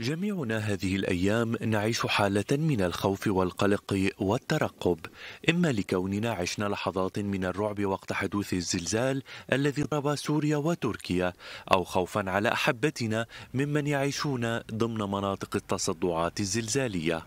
جميعنا هذه الايام نعيش حاله من الخوف والقلق والترقب اما لكوننا عشنا لحظات من الرعب وقت حدوث الزلزال الذي ضرب سوريا وتركيا او خوفا على احبتنا ممن يعيشون ضمن مناطق التصدعات الزلزاليه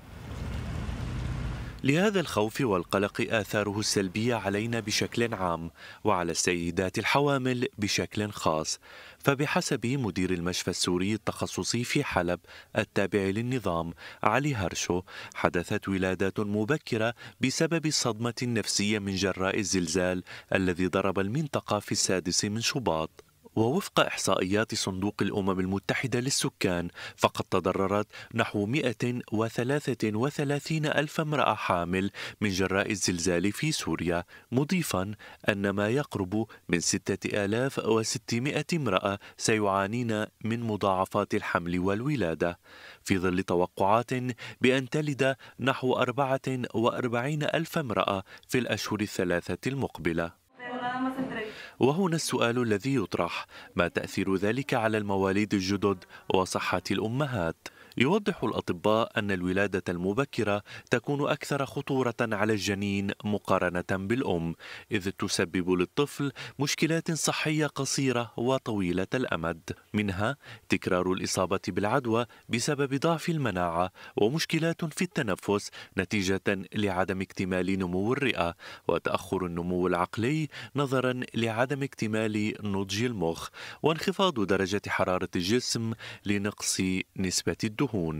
لهذا الخوف والقلق آثاره السلبية علينا بشكل عام وعلى السيدات الحوامل بشكل خاص فبحسب مدير المشفى السوري التخصصي في حلب التابع للنظام علي هرشو حدثت ولادات مبكرة بسبب الصدمة النفسية من جراء الزلزال الذي ضرب المنطقة في السادس من شباط ووفق إحصائيات صندوق الأمم المتحدة للسكان فقد تضررت نحو 133 ألف امرأة حامل من جراء الزلزال في سوريا مضيفا أن ما يقرب من 6600 امرأة سيعانين من مضاعفات الحمل والولادة في ظل توقعات بأن تلد نحو 44 ألف امرأة في الأشهر الثلاثة المقبلة وهنا السؤال الذي يطرح ما تأثير ذلك على المواليد الجدد وصحة الأمهات؟ يوضح الأطباء أن الولادة المبكرة تكون أكثر خطورة على الجنين مقارنة بالأم، إذ تسبب للطفل مشكلات صحية قصيرة وطويلة الأمد، منها تكرار الإصابة بالعدوى بسبب ضعف المناعة، ومشكلات في التنفس نتيجة لعدم اكتمال نمو الرئة، وتأخر النمو العقلي نظرا لعدم اكتمال نضج المخ، وانخفاض درجة حرارة الجسم لنقص نسبة الدم الدهون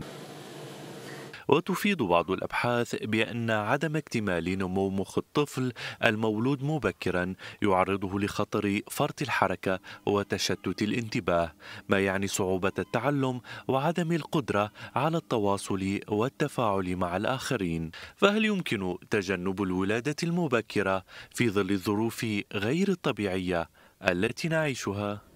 وتفيد بعض الابحاث بان عدم اكتمال نمو مخ الطفل المولود مبكرا يعرضه لخطر فرط الحركه وتشتت الانتباه ما يعني صعوبه التعلم وعدم القدره على التواصل والتفاعل مع الاخرين فهل يمكن تجنب الولاده المبكره في ظل الظروف غير الطبيعيه التي نعيشها